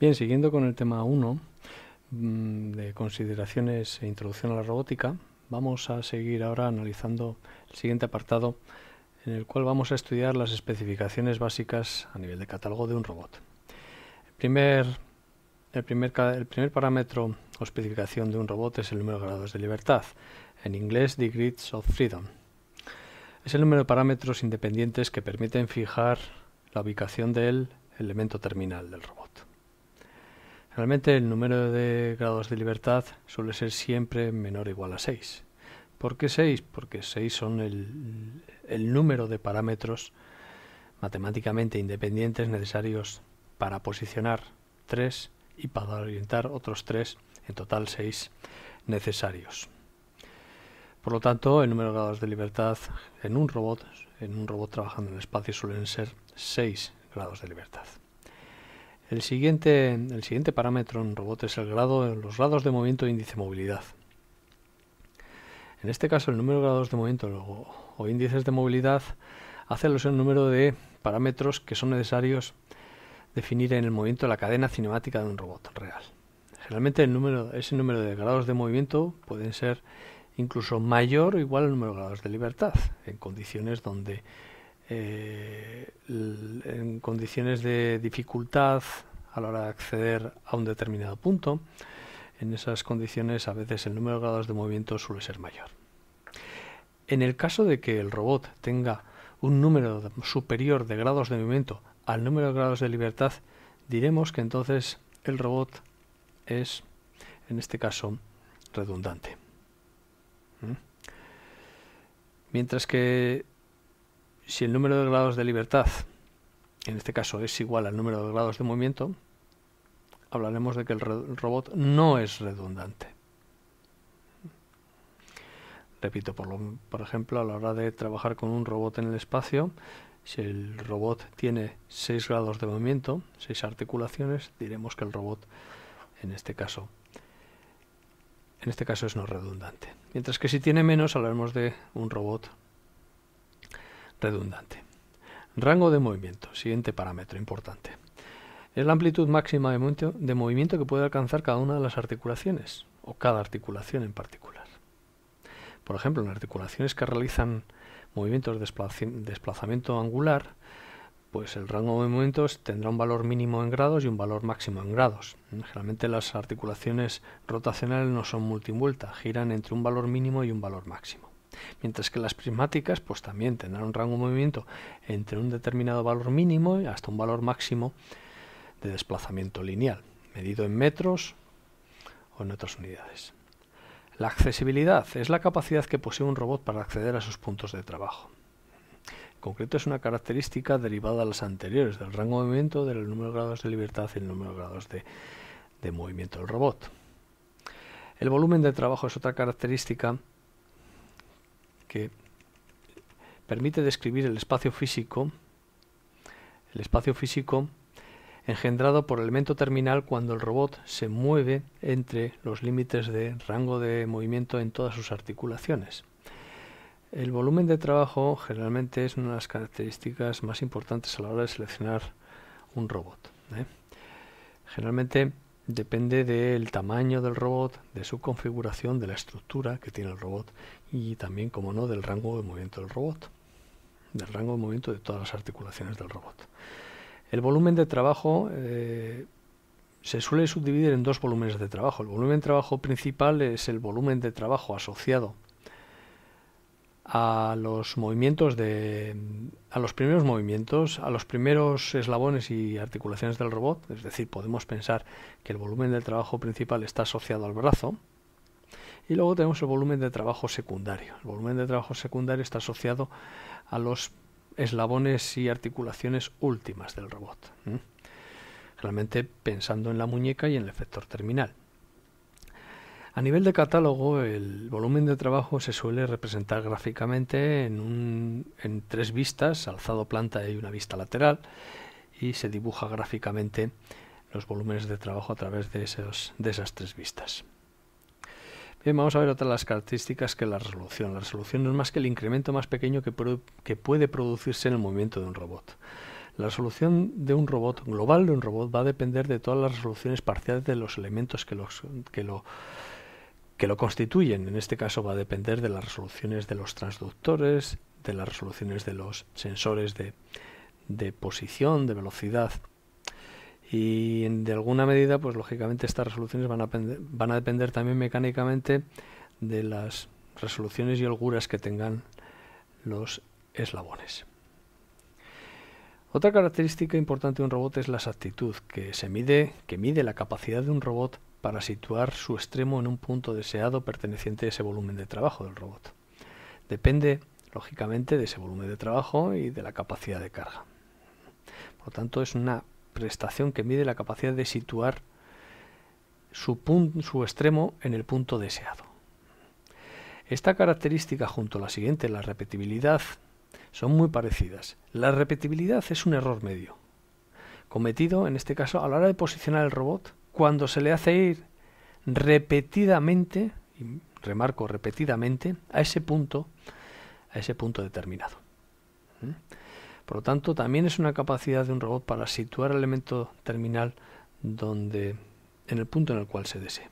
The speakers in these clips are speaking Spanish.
Bien, siguiendo con el tema 1 mm, de consideraciones e introducción a la robótica, vamos a seguir ahora analizando el siguiente apartado en el cual vamos a estudiar las especificaciones básicas a nivel de catálogo de un robot. El primer, el primer, parámetro o especificación de un robot es el número de grados de libertad, en inglés degrees of freedom. Es el número de parámetros independientes que permiten fijar la ubicación del elemento terminal del robot. Normalmente el número de grados de libertad suele ser siempre menor o igual a 6. ¿Por qué 6? Porque 6 son el, número de parámetros matemáticamente independientes necesarios para posicionar 3 y para orientar otros 3, en total 6 necesarios. Por lo tanto, el número de grados de libertad en un robot, en un robot trabajando en el espacio suelen ser 6 grados de libertad. El siguiente, parámetro en robot es el grado, los grados de movimiento e índice de movilidad. En este caso, el número de grados de movimiento o, índices de movilidad hace alusión un número de parámetros que son necesarios definir en el movimiento la cadena cinemática de un robot real. Generalmente ese número de grados de movimiento pueden ser incluso mayor o igual al número de grados de libertad, en condiciones donde eh, en condiciones de dificultad a la hora de acceder a un determinado punto, en esas condiciones a veces el número de grados de movimiento suele ser mayor. En el caso de que el robot tenga un número superior de grados de movimiento al número de grados de libertad, diremos que entonces el robot es, en este caso, redundante. ¿Mm? Mientras que si el número de grados de libertad en este caso es igual al número de grados de movimiento, hablaremos de que el robot no es redundante. Repito, por, ejemplo, a la hora de trabajar con un robot en el espacio, si el robot tiene 6 grados de movimiento, 6 articulaciones, diremos que el robot en este caso en este caso es no redundante. Mientras que si tiene menos hablaremos de un robot redundante. Rango de movimiento, siguiente parámetro importante. Es la amplitud máxima de movimiento que puede alcanzar cada una de las articulaciones, o cada articulación en particular. Por ejemplo, en articulaciones que realizan movimientos de desplazamiento angular, pues el rango de movimientos tendrá un valor mínimo en grados y un valor máximo en grados. Generalmente las articulaciones rotacionales no son multivueltas, giran entre un valor mínimo y un valor máximo. Mientras que las prismáticas pues también tendrán un rango de movimiento entre un determinado valor mínimo y hasta un valor máximo de desplazamiento lineal, medido en metros o en otras unidades. La accesibilidad es la capacidad que posee un robot para acceder a sus puntos de trabajo. En concreto es una característica derivada de las anteriores, del rango de movimiento, del número de grados de libertad y el número de grados de movimiento del robot. El volumen de trabajo es otra característica que permite describir el espacio físico, el espacio físico engendrado por el elemento terminal cuando el robot se mueve entre los límites de rango de movimiento en todas sus articulaciones. El volumen de trabajo generalmente es una de las características más importantes a la hora de seleccionar un robot. ¿eh? Generalmente depende del tamaño del robot, de su configuración, de la estructura que tiene el robot y también, como no, del rango de movimiento del robot, del rango de movimiento de todas las articulaciones del robot. El volumen de trabajo eh, se suele subdividir en dos volúmenes de trabajo. El volumen de trabajo principal es el volumen de trabajo asociado a los movimientos de a los primeros movimientos, a los primeros eslabones y articulaciones del robot, es decir, podemos pensar que el volumen del trabajo principal está asociado al brazo. Y luego tenemos el volumen de trabajo secundario. El volumen de trabajo secundario está asociado a los eslabones y articulaciones últimas del robot. Realmente pensando en la muñeca y en el efector terminal. A nivel de catálogo, el volumen de trabajo se suele representar gráficamente en, tres vistas, alzado planta y una vista lateral, y se dibuja gráficamente los volúmenes de trabajo a través de, esas tres vistas. Bien, vamos a ver otras las características que la resolución. La resolución no es más que el incremento más pequeño que, puede producirse en el movimiento de un robot. La resolución de un robot global de un robot va a depender de todas las resoluciones parciales de los elementos que, que lo que lo constituyen. En este caso va a depender de las resoluciones de los transductores, de las resoluciones de los sensores de, posición, de velocidad. Y de alguna medida, pues lógicamente estas resoluciones van a, van a depender también mecánicamente de las resoluciones y holguras que tengan los eslabones. Otra característica importante de un robot es la exactitud, que se mide, que mide la capacidad de un robot para situar su extremo en un punto deseado perteneciente a ese volumen de trabajo del robot. Depende, lógicamente, de ese volumen de trabajo y de la capacidad de carga. Por lo tanto, es una prestación que mide la capacidad de situar su, su extremo en el punto deseado. Esta característica junto a la siguiente, la repetibilidad, son muy parecidas. La repetibilidad es un error medio, cometido en este caso a la hora de posicionar el robot cuando se le hace ir repetidamente, y remarco repetidamente, a ese punto, a ese punto determinado. Por lo tanto, también es una capacidad de un robot para situar el elemento terminal donde, en el punto en el cual se desee.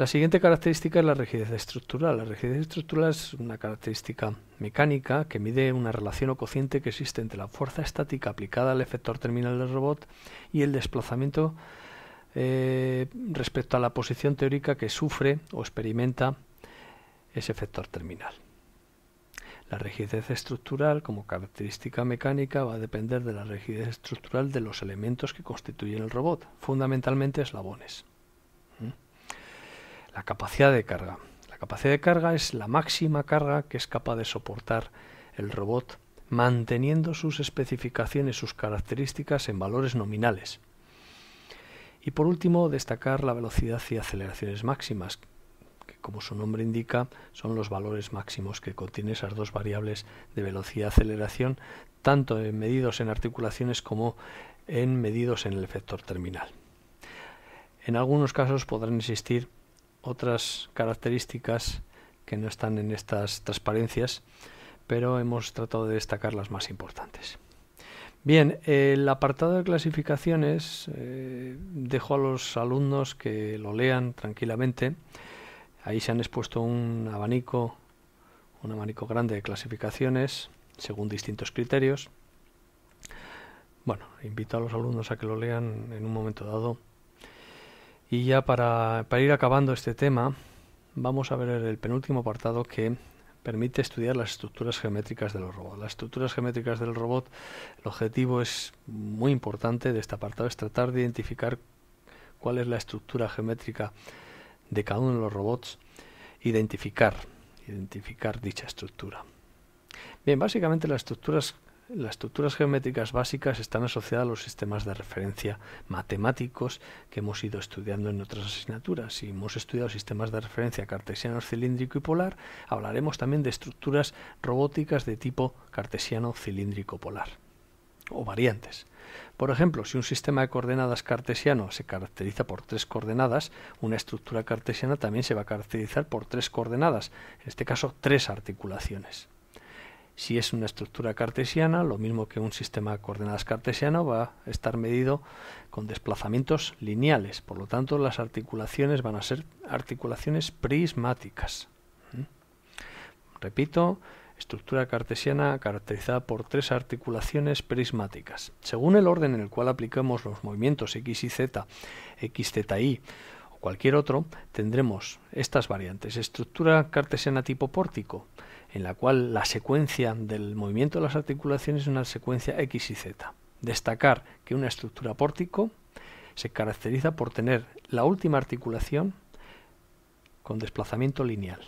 La siguiente característica es la rigidez estructural. La rigidez estructural es una característica mecánica que mide una relación o cociente que existe entre la fuerza estática aplicada al efector terminal del robot y el desplazamiento eh, respecto a la posición teórica que sufre o experimenta ese efector terminal. La rigidez estructural como característica mecánica va a depender de la rigidez estructural de los elementos que constituyen el robot, fundamentalmente eslabones. La capacidad de carga. La capacidad de carga es la máxima carga que es capaz de soportar el robot manteniendo sus especificaciones, sus características en valores nominales. Y por último, destacar la velocidad y aceleraciones máximas, que como su nombre indica, son los valores máximos que contiene esas dos variables de velocidad y aceleración, tanto en medidos en articulaciones como en medidos en el efector terminal. En algunos casos podrán existir otras características que no están en estas transparencias, pero hemos tratado de destacar las más importantes. Bien, el apartado de clasificaciones eh, dejo a los alumnos que lo lean tranquilamente. Ahí se han expuesto un abanico, un abanico grande de clasificaciones según distintos criterios. Bueno, invito a los alumnos a que lo lean en un momento dado y ya para, ir acabando este tema, vamos a ver el penúltimo apartado que permite estudiar las estructuras geométricas de los robots. Las estructuras geométricas del robot, el objetivo es muy importante de este apartado, es tratar de identificar cuál es la estructura geométrica de cada uno de los robots, identificar, identificar dicha estructura. Bien, básicamente las estructuras las estructuras geométricas básicas están asociadas a los sistemas de referencia matemáticos que hemos ido estudiando en otras asignaturas. Si hemos estudiado sistemas de referencia cartesiano cilíndrico y polar, hablaremos también de estructuras robóticas de tipo cartesiano cilíndrico polar o variantes. Por ejemplo, si un sistema de coordenadas cartesiano se caracteriza por tres coordenadas, una estructura cartesiana también se va a caracterizar por tres coordenadas, en este caso tres articulaciones. Si es una estructura cartesiana, lo mismo que un sistema de coordenadas cartesiano, va a estar medido con desplazamientos lineales. Por lo tanto, las articulaciones van a ser articulaciones prismáticas. ¿Mm? Repito, estructura cartesiana caracterizada por tres articulaciones prismáticas. Según el orden en el cual aplicamos los movimientos x y z, x, z, y o cualquier otro, tendremos estas variantes. Estructura cartesiana tipo pórtico, en la cual la secuencia del movimiento de las articulaciones es una secuencia X y Z. Destacar que una estructura pórtico se caracteriza por tener la última articulación con desplazamiento lineal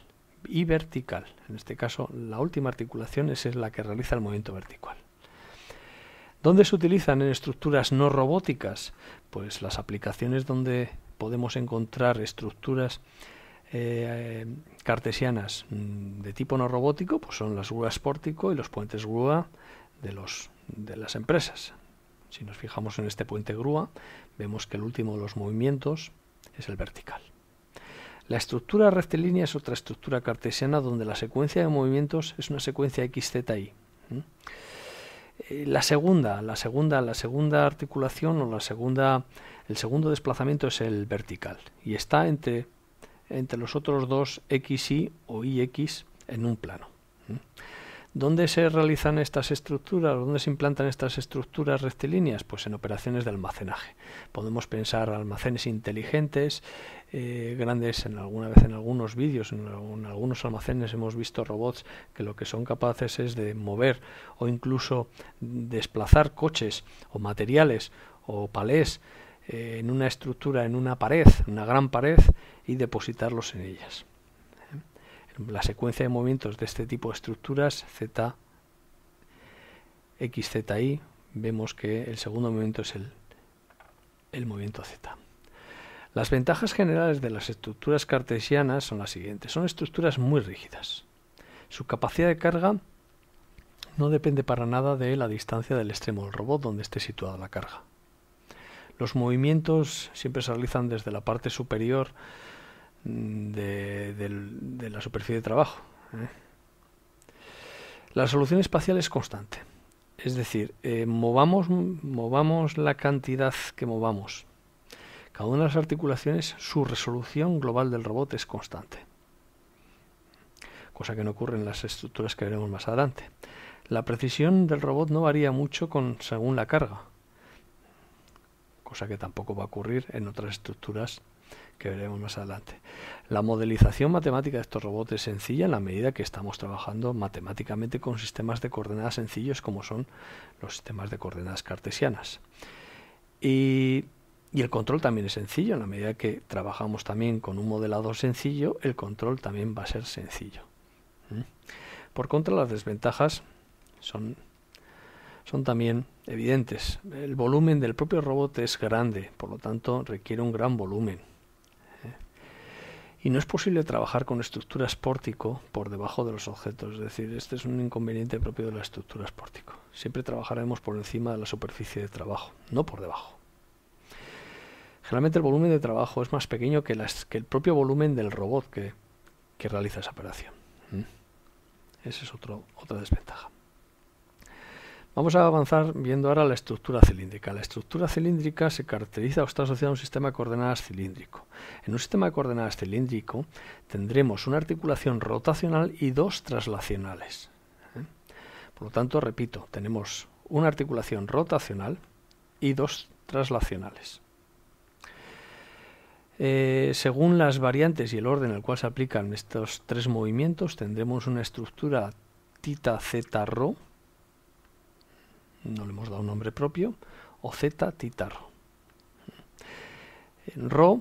y vertical. En este caso, la última articulación es la que realiza el movimiento vertical. ¿Dónde se utilizan en estructuras no robóticas? Pues las aplicaciones donde podemos encontrar estructuras eh, cartesianas mm, de tipo no robótico pues son las grúas pórtico y los puentes grúa de, los, de las empresas. Si nos fijamos en este puente grúa, vemos que el último de los movimientos es el vertical. La estructura rectilínea es otra estructura cartesiana donde la secuencia de movimientos es una secuencia XZI. Eh, la segunda, la segunda, la segunda articulación o la segunda, el segundo desplazamiento es el vertical y está entre entre los otros dos XY o IX en un plano. ¿Dónde se realizan estas estructuras? ¿Dónde se implantan estas estructuras rectilíneas? Pues en operaciones de almacenaje. Podemos pensar almacenes inteligentes, eh, grandes, en alguna vez en algunos vídeos, en, algunos almacenes hemos visto robots que lo que son capaces es de mover o incluso desplazar coches o materiales o palés eh, en una estructura, en una pared, una gran pared, y depositarlos en ellas. La secuencia de movimientos de este tipo de estructuras, Z, X, Z, Y, vemos que el segundo movimiento es el, el movimiento Z. Las ventajas generales de las estructuras cartesianas son las siguientes. Son estructuras muy rígidas. Su capacidad de carga no depende para nada de la distancia del extremo del robot donde esté situada la carga. Los movimientos siempre se realizan desde la parte superior mm, de, la superficie de trabajo. ¿eh? La resolución espacial es constante. Es decir, eh, movamos, movamos la cantidad que movamos. Cada una de las articulaciones, su resolución global del robot es constante. Cosa que no ocurre en las estructuras que veremos más adelante. La precisión del robot no varía mucho con, según la carga cosa que tampoco va a ocurrir en otras estructuras que veremos más adelante. La modelización matemática de estos robots es sencilla en la medida que estamos trabajando matemáticamente con sistemas de coordenadas sencillos como son los sistemas de coordenadas cartesianas. Y, el control también es sencillo, en la medida que trabajamos también con un modelador sencillo, el control también va a ser sencillo. ¿Mm? Por contra, las desventajas son son también evidentes. El volumen del propio robot es grande, por lo tanto requiere un gran volumen. ¿eh? Y no es posible trabajar con estructuras pórtico por debajo de los objetos, es decir, este es un inconveniente propio de las estructuras pórtico. Siempre trabajaremos por encima de la superficie de trabajo, no por debajo. Generalmente el volumen de trabajo es más pequeño que, las, que el propio volumen del robot que, realiza esa operación. ¿eh? Esa es otro, otra desventaja. Vamos a avanzar viendo ahora la estructura cilíndrica. La estructura cilíndrica se caracteriza o está asociada a un sistema de coordenadas cilíndrico. En un sistema de coordenadas cilíndrico tendremos una articulación rotacional y dos traslacionales. ¿eh? Por lo tanto, repito, tenemos una articulación rotacional y dos traslacionales. Eh, según las variantes y el orden en el cual se aplican estos tres movimientos, tendremos una estructura tita zeta rho no le hemos dado un nombre propio, o Z Titar. En rho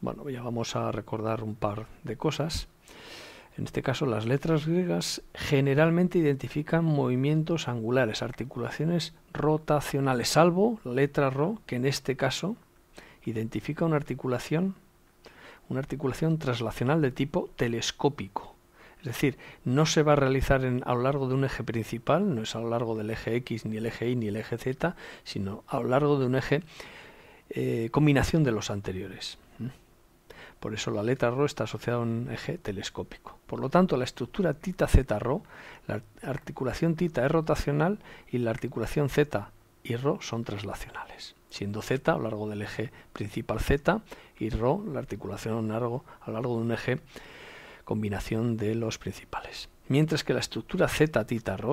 bueno, ya vamos a recordar un par de cosas. En este caso, las letras griegas generalmente identifican movimientos angulares, articulaciones rotacionales, salvo la letra Rho, que en este caso identifica una articulación, una articulación traslacional de tipo telescópico. Es decir, no se va a realizar a lo largo de un eje principal, no es a lo largo del eje X, ni el eje Y, ni el eje Z, sino a lo largo de un eje eh, combinación de los anteriores. Por eso la letra Rho está asociada a un eje telescópico. Por lo tanto, la estructura tita z Rho, la articulación tita es rotacional y la articulación z y Rho son traslacionales, siendo z a lo largo del eje principal z y Rho la articulación a lo largo de un eje combinación de los principales. Mientras que la estructura z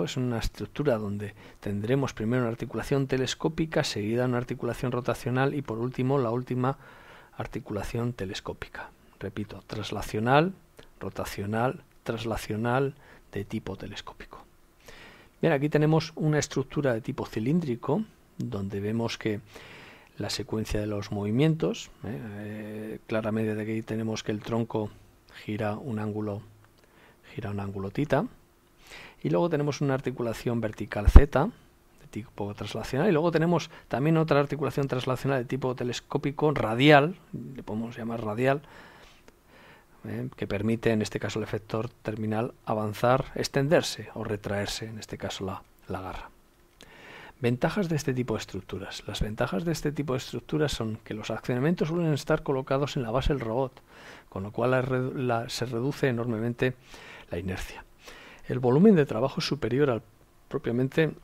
es una estructura donde tendremos primero una articulación telescópica, seguida una articulación rotacional y por último la última articulación telescópica. Repito, traslacional, rotacional, traslacional de tipo telescópico. Bien, aquí tenemos una estructura de tipo cilíndrico donde vemos que la secuencia de los movimientos, ¿eh? Eh, claramente de aquí tenemos que el tronco gira un ángulo, gira un ángulo tita. Y luego tenemos una articulación vertical Z de tipo traslacional y luego tenemos también otra articulación traslacional de tipo telescópico radial, le podemos llamar radial, ¿eh? que permite en este caso el efector terminal avanzar, extenderse o retraerse, en este caso la garra. Ventajas de este tipo de estructuras. Las ventajas de este tipo de estructuras son que los accionamientos suelen estar colocados en la base del robot, con lo cual se reduce enormemente la inercia. El volumen de trabajo es superior al, propiamente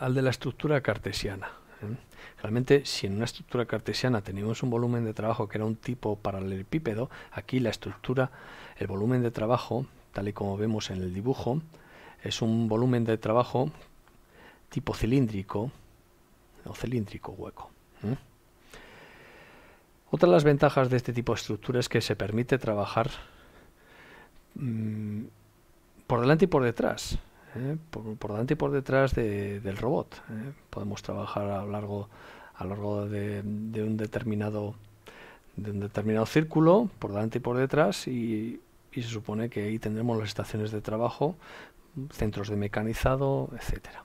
al, de la estructura cartesiana. ¿eh? Realmente, si en una estructura cartesiana teníamos un volumen de trabajo que era un tipo paralelepípedo, aquí la estructura, el volumen de trabajo, tal y como vemos en el dibujo, es un volumen de trabajo tipo cilíndrico o cilíndrico hueco. Otra de las ventajas de este tipo de estructura es que se permite trabajar mm, por delante y por detrás. ¿eh? Por, delante y por detrás del robot. ¿eh? Podemos trabajar a lo largo, de, un determinado, círculo, por delante y por detrás, y, y se supone que ahí tendremos las estaciones de trabajo, centros de mecanizado, etcétera.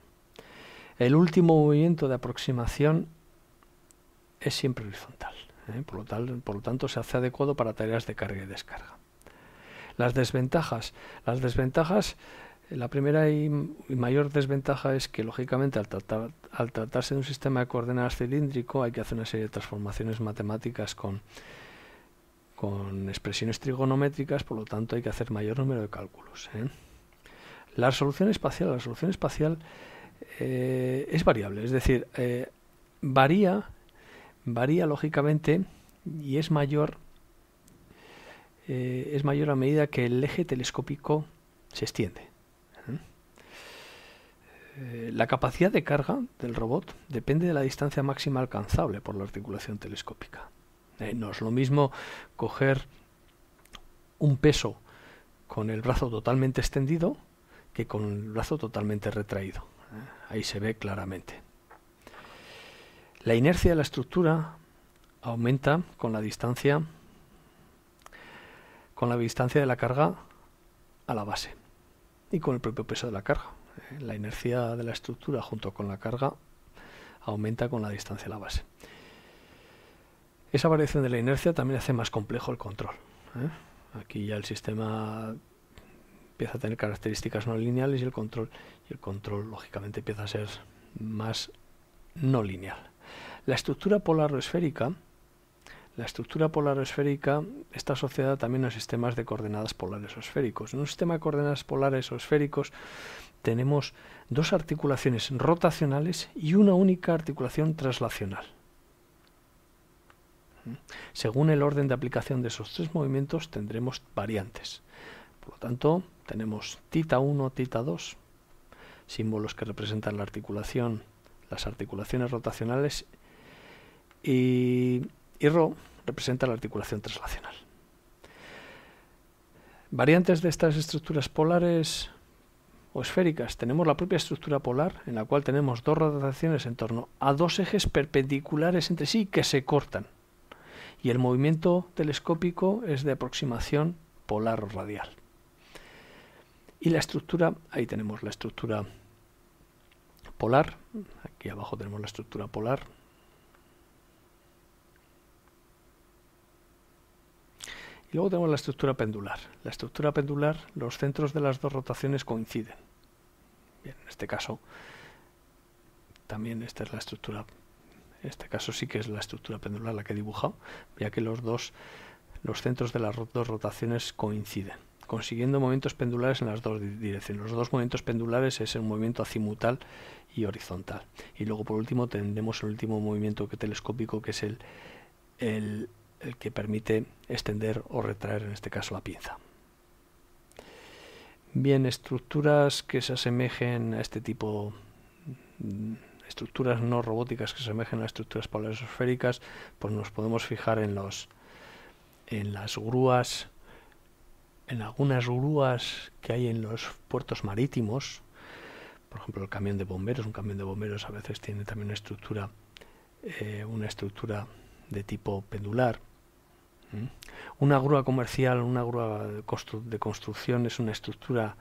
El último movimiento de aproximación es siempre horizontal, ¿eh? por, lo por lo tanto se hace adecuado para tareas de carga y descarga. Las desventajas. Las desventajas la primera y mayor desventaja es que, lógicamente, al, tratarse de un sistema de coordenadas cilíndrico, hay que hacer una serie de transformaciones matemáticas con, con expresiones trigonométricas, por lo tanto, hay que hacer mayor número de cálculos. ¿eh? La solución espacial. La resolución espacial eh, es variable, es decir, eh, varía, varía lógicamente y es mayor, eh, es mayor a medida que el eje telescópico se extiende. La capacidad de carga del robot depende de la distancia máxima alcanzable por la articulación telescópica. no es lo mismo coger un peso con el brazo totalmente extendido que con el brazo totalmente retraído. Ahí se ve claramente. La inercia de la estructura aumenta con la distancia con la distancia de la carga a la base y con el propio peso de la carga. Eh, la inercia de la estructura junto con la carga aumenta con la distancia a la base. Esa variación de la inercia también hace más complejo el control. ¿eh? Aquí ya el sistema empieza a tener características no lineales y el control, y el control lógicamente empieza a ser más no lineal. La estructura polar esférica, la estructura esférica está asociada también a sistemas de coordenadas polares o esféricos. En un sistema de coordenadas polares o esféricos tenemos dos articulaciones rotacionales y una única articulación traslacional. Según el orden de aplicación de esos tres movimientos tendremos variantes. Por lo tanto, tenemos tita 1, tita 2, símbolos que representan la articulación, las articulaciones rotacionales, y, y rho representa la articulación translacional. Variantes de estas estructuras polares o esféricas. Tenemos la propia estructura polar, en la cual tenemos dos rotaciones en torno a dos ejes perpendiculares entre sí que se cortan. Y el movimiento telescópico es de aproximación polar o radial. Y la estructura, ahí tenemos la estructura polar, aquí abajo tenemos la estructura polar. Y luego tenemos la estructura pendular. La estructura pendular, los centros de las dos rotaciones coinciden. en este caso también esta es la estructura, en este caso sí que es la estructura pendular la que he dibujado, ya que los dos los centros de las dos rotaciones coinciden consiguiendo movimientos pendulares en las dos direcciones. Los dos movimientos pendulares es el movimiento acimutal y horizontal. Y luego por último tendremos el último movimiento que telescópico que es el, el, que permite extender o retraer en este caso la pinza. Bien, estructuras que se asemejen a este tipo mm, estructuras no robóticas que se asemejen a estructuras esféricas, pues nos podemos fijar en los en las grúas en algunas grúas que hay en los puertos marítimos, por ejemplo el camión de bomberos, un camión de bomberos a veces tiene también una estructura, eh, una estructura de tipo pendular. Una grúa comercial, una grúa de, construcción es una estructura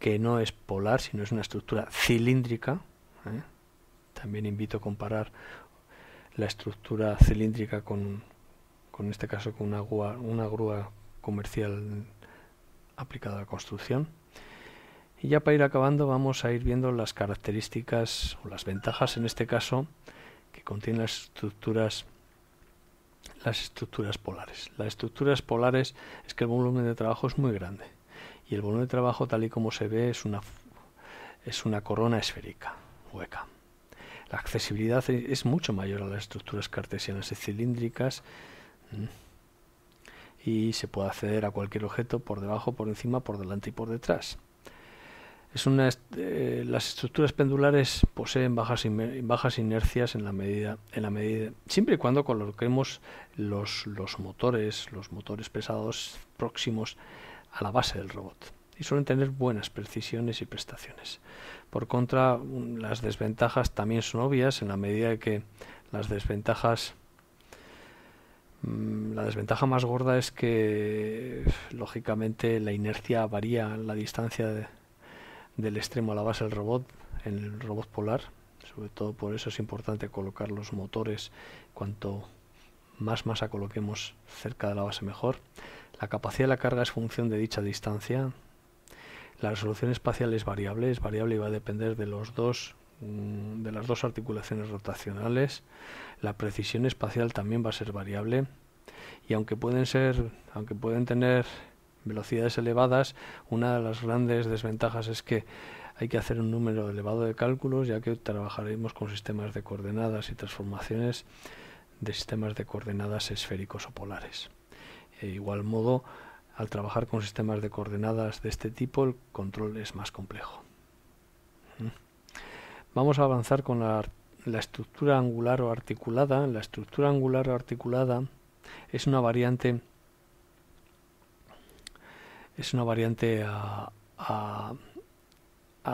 que no es polar, sino es una estructura cilíndrica. ¿eh? También invito a comparar la estructura cilíndrica con, en este caso, con una grúa, una grúa comercial aplicada a la construcción. Y ya para ir acabando vamos a ir viendo las características o las ventajas en este caso que contienen las estructuras las estructuras polares. Las estructuras polares es que el volumen de trabajo es muy grande y el volumen de trabajo tal y como se ve es una es una corona esférica, hueca. La accesibilidad es mucho mayor a las estructuras cartesianas y cilíndricas y se puede acceder a cualquier objeto por debajo, por encima, por delante y por detrás. Es una eh, las estructuras pendulares poseen bajas, bajas inercias en la, medida, en la medida, siempre y cuando coloquemos los, los motores, los motores pesados próximos a la base del robot y suelen tener buenas precisiones y prestaciones. Por contra, las desventajas también son obvias en la medida que las desventajas Mm, la desventaja más gorda es que, lógicamente, la inercia varía la distancia del extremo a la base del robot, en el robot polar. Sobre todo por eso es importante colocar los motores cuanto más masa coloquemos cerca de la base mejor. La capacidad de la carga es función de dicha distancia. La resolución espacial es variable, es variable y va a depender de los dos Mm, de las dos articulaciones rotacionales, la precisión espacial también va a ser variable y aunque pueden ser, aunque pueden tener velocidades elevadas, una de las grandes desventajas es que hay que hacer un número elevado de cálculos, ya que trabajaremos con sistemas de coordenadas y transformaciones de sistemas de coordenadas esféricos o polares. De igual modo, al trabajar con sistemas de coordenadas de este tipo, el control es más complejo. ¿Mm? Vamos a avanzar con la, estructura angular o articulada. La estructura angular o articulada es una variante es una variante a,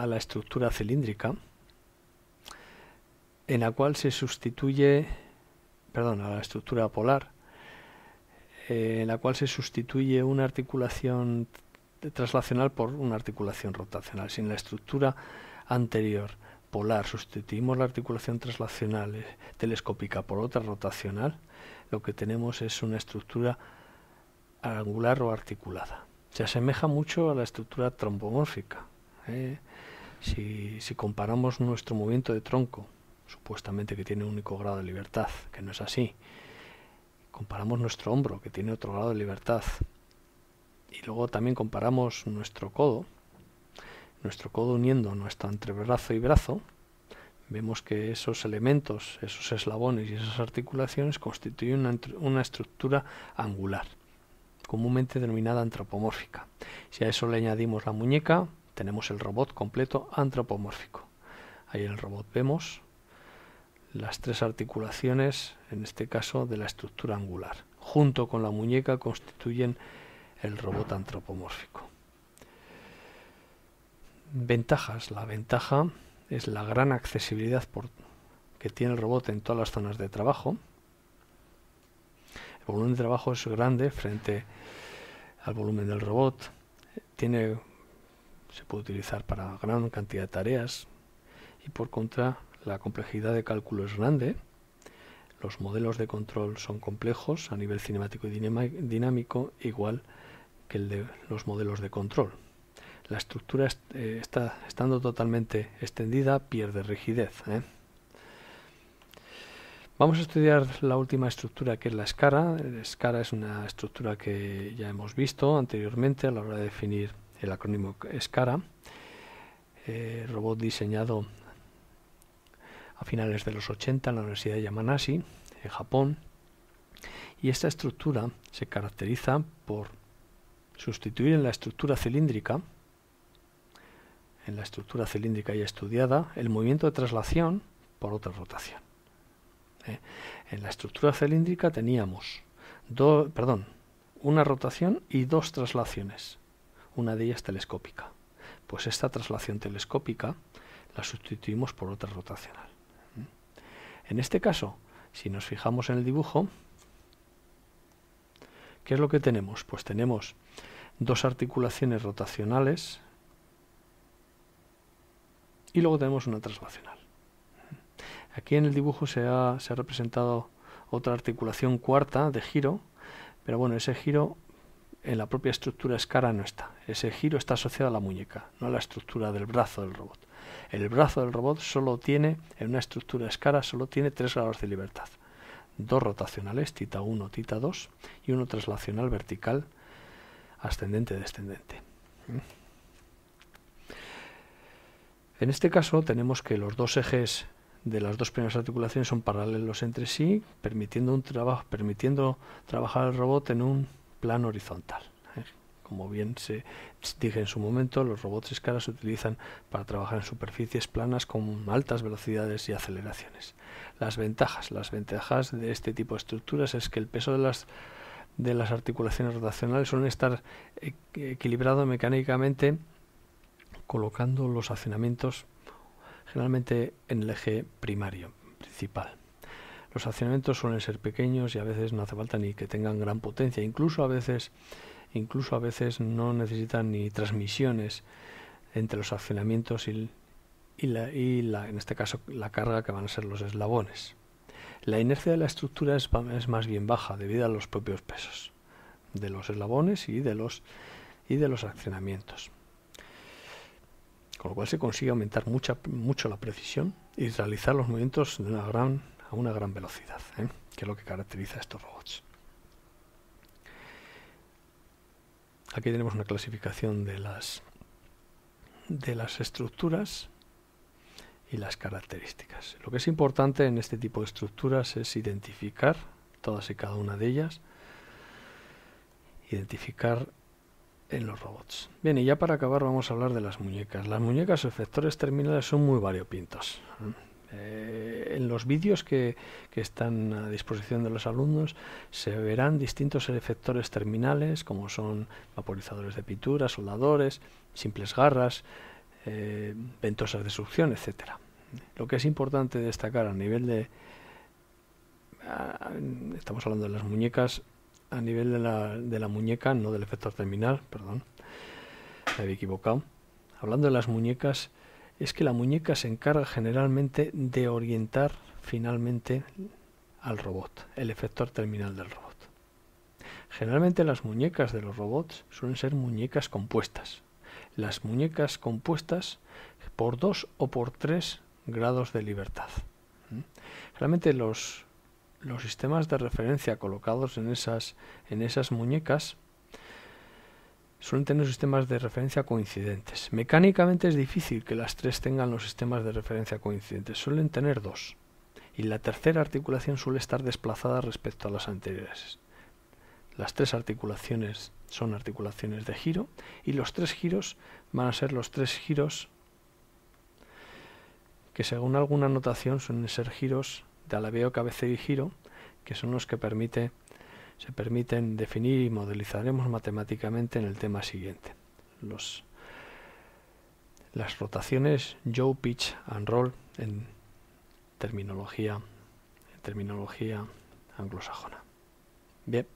la estructura cilíndrica en la cual se sustituye perdón a la estructura polar eh, en la cual se sustituye una articulación traslacional por una articulación rotacional sin la estructura anterior polar, sustituimos la articulación translacional eh, telescópica por otra rotacional, lo que tenemos es una estructura angular o articulada. Se asemeja mucho a la estructura trombomórfica. Eh. Si, si, comparamos nuestro movimiento de tronco, supuestamente que tiene un único grado de libertad, que no es así, comparamos nuestro hombro, que tiene otro grado de libertad, y luego también comparamos nuestro codo, nuestro codo uniendo nuestra entre y brazo, vemos que esos elementos, esos eslabones y esas articulaciones constituyen una, una estructura angular, comúnmente denominada antropomórfica. Si a eso le añadimos la muñeca, tenemos el robot completo antropomórfico. Ahí en el robot vemos las tres articulaciones, en este caso de la estructura angular. Junto con la muñeca constituyen el robot antropomórfico. Ventajas. La ventaja es la gran accesibilidad que tiene el robot en todas las zonas de trabajo. El volumen de trabajo es grande frente al volumen del robot. se puede utilizar para gran cantidad de tareas. Y por contra, la complejidad de cálculo es grande. Los modelos de control son complejos a nivel cinemático y dinámico, igual que el de los modelos de control la estructura eh, está estando totalmente extendida pierde rigidez. ¿eh? Vamos a estudiar la última estructura que es la escara. La escara es una estructura que ya hemos visto anteriormente a la hora de definir el acrónimo escara. Eh, robot diseñado a finales de los 80 en la Universidad de Yamanashi, en Japón. Y esta estructura se caracteriza por sustituir en la estructura cilíndrica en la estructura cilíndrica ya estudiada el movimiento de traslación por otra rotación. ¿eh? En la estructura cilíndrica teníamos perdón, una rotación y dos traslaciones, una de ellas telescópica. Pues esta traslación telescópica la sustituimos por otra rotacional. ¿eh? En este caso, si nos fijamos en el dibujo, ¿qué es lo que tenemos? Pues tenemos dos articulaciones rotacionales y luego tenemos una traslacional. Aquí en el dibujo se ha, se ha representado otra articulación cuarta de giro, pero bueno, ese giro en la propia estructura escara no está. Ese giro está asociado a la muñeca, no a la estructura del brazo del robot. El brazo del robot solo tiene, en una estructura escara, solo tiene tres grados de libertad. Dos rotacionales, tita 1, tita 2, y uno traslacional vertical ascendente-descendente. En este caso tenemos que los dos ejes de las dos primeras articulaciones son paralelos entre sí, permitiendo, un trabajo, permitiendo trabajar el robot en un plano horizontal. ¿eh? Como bien se dije en su momento, los robots escala se utilizan para trabajar en superficies planas con altas velocidades y aceleraciones. Las ventajas, las ventajas de este tipo de estructuras es que el peso de las de las articulaciones rotacionales suelen estar equilibrado mecánicamente colocando los accionamientos generalmente en el eje primario, principal. Los accionamientos suelen ser pequeños y a veces no hace falta ni que tengan gran potencia, incluso a veces, incluso a veces no necesitan ni transmisiones entre los accionamientos y, la, en este caso la carga que van a ser los eslabones. La inercia de la estructura es, más bien baja debido a los propios pesos de los eslabones y de los, y de los accionamientos con lo cual se consigue aumentar mucha, mucho la precisión y realizar los movimientos a una gran velocidad, ¿eh? que es lo que caracteriza a estos robots. Aquí tenemos una clasificación de las, de las estructuras y las características. Lo que es importante en este tipo de estructuras es identificar todas y cada una de ellas, identificar en los robots. Bien, y ya para acabar vamos a hablar de las muñecas. Las muñecas o efectores terminales son muy variopintos. Eh, en los vídeos que, están a disposición de los alumnos se verán distintos efectores terminales como son vaporizadores de pintura, soldadores, simples garras, eh, ventosas de succión, etc. Lo que es importante destacar a nivel de... Estamos hablando de las muñecas a nivel de la, muñeca, no del efector terminal, perdón, me había equivocado. Hablando de las muñecas, es que la muñeca se encarga generalmente de orientar finalmente al robot, el efector terminal del robot. Generalmente las muñecas de los robots suelen ser muñecas compuestas. Las muñecas compuestas por dos o por tres grados de libertad. realmente los los sistemas de referencia colocados en esas, en esas muñecas suelen tener sistemas de referencia coincidentes. Mecánicamente es difícil que las tres tengan los sistemas de referencia coincidentes, suelen tener dos. Y la tercera articulación suele estar desplazada respecto a las anteriores. Las tres articulaciones son articulaciones de giro y los tres giros van a ser los tres giros que según alguna notación suelen ser giros de alabeo, cabeceo y giro, que son los que permite, se permiten definir y modelizaremos matemáticamente en el tema siguiente. Los, las rotaciones Joe, Pitch and Roll en terminología, terminología anglosajona. Bien.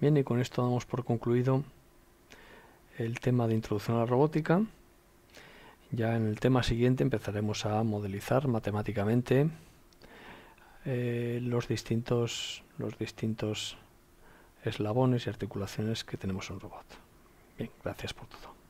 Bien, y con esto damos por concluido el tema de introducción a la robótica. Ya en el tema siguiente empezaremos a modelizar matemáticamente eh, los, distintos, los distintos eslabones y articulaciones que tenemos en un robot. Bien, gracias por todo.